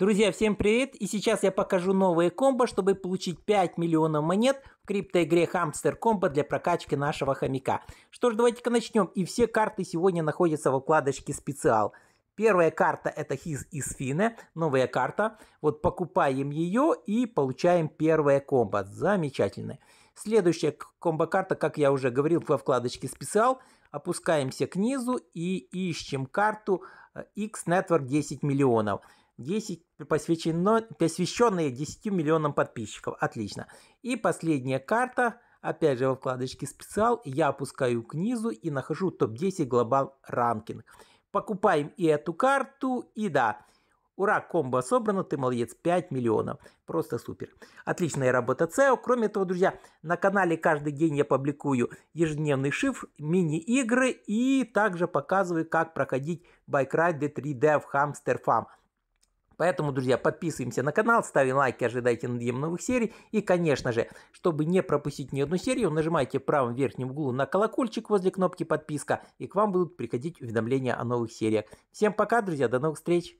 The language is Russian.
Друзья, всем привет! И сейчас я покажу новые комбо, чтобы получить 5 миллионов монет в криптоигре Хамстер Комбо для прокачки нашего хомяка. Что ж, давайте-ка начнем. И все карты сегодня находятся во вкладочке «Специал». Первая карта это His из Fine, новая карта. Вот покупаем ее и получаем первое комбо. Замечательно. Следующая комбо-карта, как я уже говорил, во вкладочке «Специал». Опускаемся к низу и ищем карту э, X Network 10 миллионов. 10, посвящено, посвященные 10 миллионам подписчиков. Отлично. И последняя карта. Опять же во вкладочке «Специал» я опускаю к низу и нахожу топ-10 глобал ранкинг. Покупаем и эту карту, и да, Ура, комбо собрано, ты молодец, 5 миллионов. Просто супер. Отличная работа SEO. Кроме того, друзья, на канале каждый день я публикую ежедневный шифр, мини-игры и также показываю, как проходить байкрайд D3D в Hamster Farm. Поэтому, друзья, подписываемся на канал, ставим лайки, ожидайте надъем новых серий. И, конечно же, чтобы не пропустить ни одну серию, нажимайте в правом верхнем углу на колокольчик возле кнопки подписка, и к вам будут приходить уведомления о новых сериях. Всем пока, друзья, до новых встреч!